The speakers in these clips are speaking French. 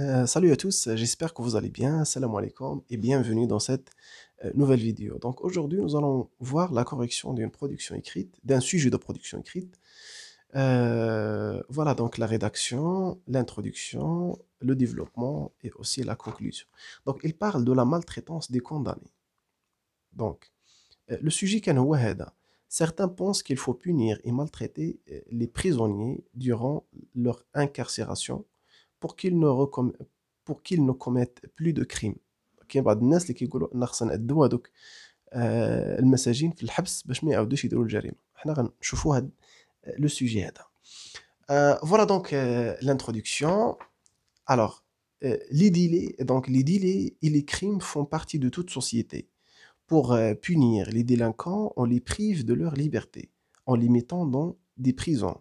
Euh, salut à tous, j'espère que vous allez bien. Salam alaikum et bienvenue dans cette euh, nouvelle vidéo. Donc aujourd'hui, nous allons voir la correction d'une production écrite, d'un sujet de production écrite. Euh, voilà donc la rédaction, l'introduction, le développement et aussi la conclusion. Donc il parle de la maltraitance des condamnés. Donc le sujet qu'un Certains pensent qu'il faut punir et maltraiter les prisonniers durant leur incarcération pour qu'ils ne, pour qu'ils ne commettent plus de crimes. voilà donc euh، l'introduction. alors euh، les donc les et les crimes font partie de toute société pour euh, punir les délinquants on les prive de leur liberté en les mettant dans des prisons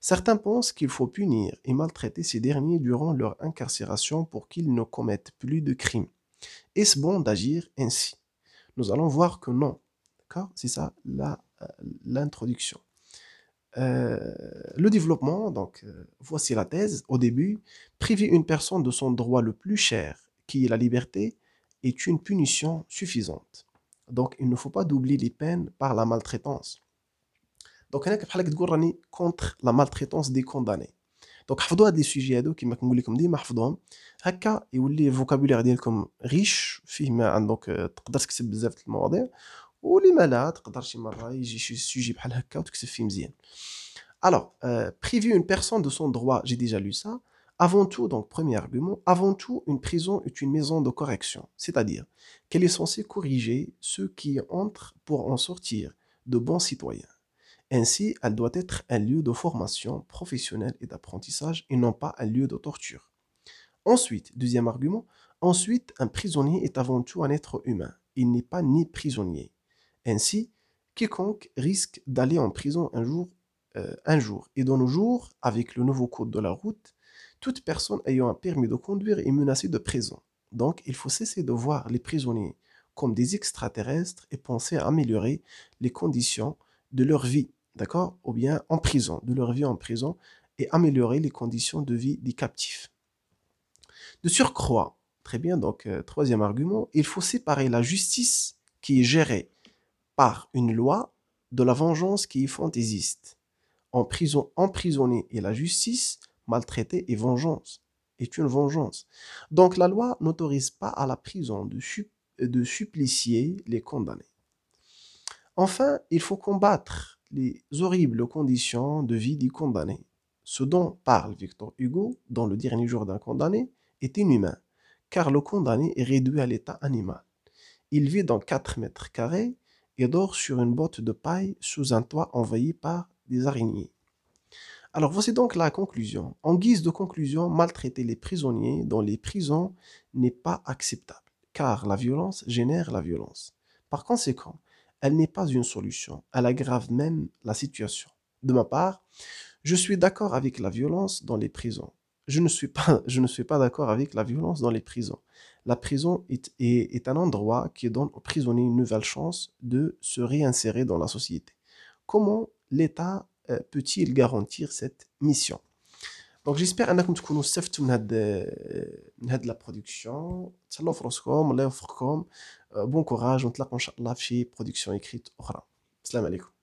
Certains pensent qu'il faut punir et maltraiter ces derniers durant leur incarcération pour qu'ils ne commettent plus de crimes. Est-ce bon d'agir ainsi Nous allons voir que non, D'accord, c'est ça euh, l'introduction. Euh, le développement, donc euh, voici la thèse, au début, priver une personne de son droit le plus cher, qui est la liberté, est une punition suffisante. Donc il ne faut pas doubler les peines par la maltraitance. Donc, il y a quelque sujets qui se contre la maltraitance des condamnés. Donc, des sujets sujets sujet-là, comme je vous l'ai dit, j'ai les Ici, hein, euh, il y a vocabulaire de riche, y a dire sujets qui s'exprimer comme un malade, ou les malades, il peut s'exprimer comme un malade, c'est un sujet comme ça, c'est très bien. Alors, euh, prévu une personne de son droit, j'ai déjà lu ça. Avant tout, donc, premier argument, avant tout, une prison est une maison de correction, c'est-à-dire qu'elle est censée corriger ceux qui entrent pour en sortir de bons citoyens. Ainsi, elle doit être un lieu de formation professionnelle et d'apprentissage et non pas un lieu de torture. Ensuite, deuxième argument, ensuite, un prisonnier est avant tout un être humain. Il n'est pas ni prisonnier. Ainsi, quiconque risque d'aller en prison un jour, euh, un jour. Et dans nos jours, avec le nouveau code de la route, toute personne ayant un permis de conduire est menacée de prison. Donc, il faut cesser de voir les prisonniers comme des extraterrestres et penser à améliorer les conditions de leur vie d'accord Ou bien en prison, de leur vie en prison, et améliorer les conditions de vie des captifs. De surcroît, très bien, donc euh, troisième argument, il faut séparer la justice qui est gérée par une loi de la vengeance qui est fantaisiste. En prison, emprisonné et la justice, maltraitée et vengeance, est une vengeance. Donc la loi n'autorise pas à la prison de, de supplicier les condamnés. Enfin, il faut combattre les horribles conditions de vie du condamné. Ce dont parle Victor Hugo dans Le dernier jour d'un condamné est inhumain, car le condamné est réduit à l'état animal. Il vit dans 4 mètres carrés et dort sur une botte de paille sous un toit envahi par des araignées. Alors voici donc la conclusion. En guise de conclusion, maltraiter les prisonniers dans les prisons n'est pas acceptable, car la violence génère la violence. Par conséquent, elle n'est pas une solution, elle aggrave même la situation. De ma part, je suis d'accord avec la violence dans les prisons. Je ne suis pas, je ne suis pas d'accord avec la violence dans les prisons. La prison est, est, un endroit qui donne aux prisonniers une nouvelle chance de se réinsérer dans la société. Comment l'État euh, peut-il garantir cette mission دونك جيسبيغ انكم تكونوا استفدتوا من هاد من هاد لا برودكسيون تهلاو في راسكم الله يوفقكم بون كوراج ونتلاقاو ان شاء الله في شي برودكسيون اكريت اخرى السلام عليكم